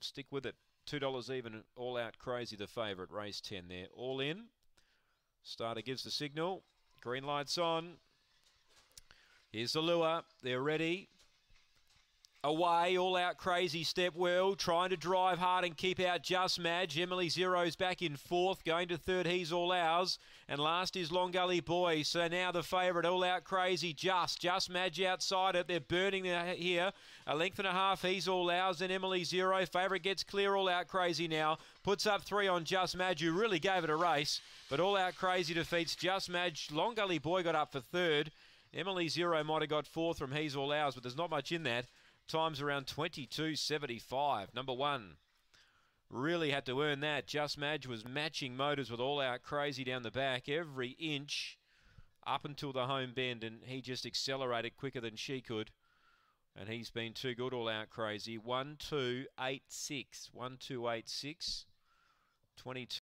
Stick with it. $2 even, all out crazy, the favourite. Race 10 there. All in. Starter gives the signal. Green light's on. Here's the lure. They're ready. Away, all out crazy step well, trying to drive hard and keep out just Madge. Emily Zero's back in fourth, going to third, he's all ours. And last is Long Gully Boy. So now the favourite, all out crazy, just. Just Madge outside it. They're burning here. A length and a half, he's all ours. And Emily Zero, favourite gets clear, all out crazy now. Puts up three on Just Madge, who really gave it a race. But all out crazy defeats Just Madge. Long Gully Boy got up for third. Emily Zero might have got fourth from He's All Ours, but there's not much in that. Times around 22.75. Number one. Really had to earn that. Just Madge was matching motors with all out crazy down the back. Every inch up until the home bend, and he just accelerated quicker than she could. And he's been too good all out crazy. 1 2 8 6. 1 2 8 6. 22